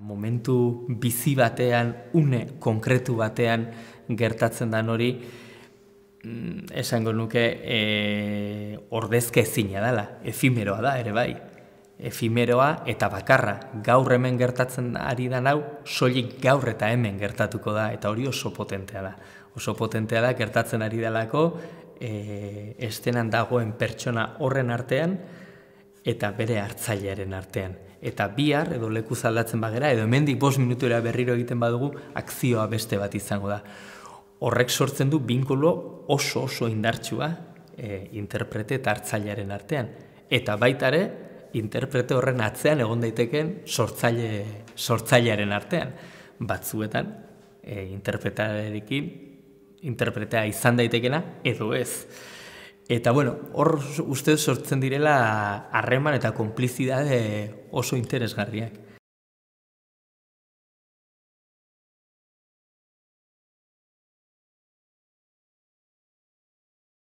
momentu bizi batean, une konkretu batean gertatzen dan hori, mm, esango nuke e, ordezke ezina dela, efimeroa da ere bai. Efimeroa eta bakarra, gaur hemen gertatzen ari da hau soilik gaur eta hemen gertatuko da eta hori oso potentea da. Oso potentea da gertatzen ari delako e, estenan dagoen pertsona horren artean eta bere hartzailearen artean eta bihar edo leku zaldatzen bagera edo hemendik 5 minutura berriro egiten badugu akzioa beste bat izango da. Horrek sortzen du binkulo oso oso indartsua e, interprete eta hartzailearen artean eta baita ere interprete horren atzean egon daiteken sortzaile sortzailearen artean batzuetan e, interpretarekin interpretea izan daitekena edo ez. Eta, bueno, hor ustez sortzen direla harreman eta konplizidade oso interesgarriak.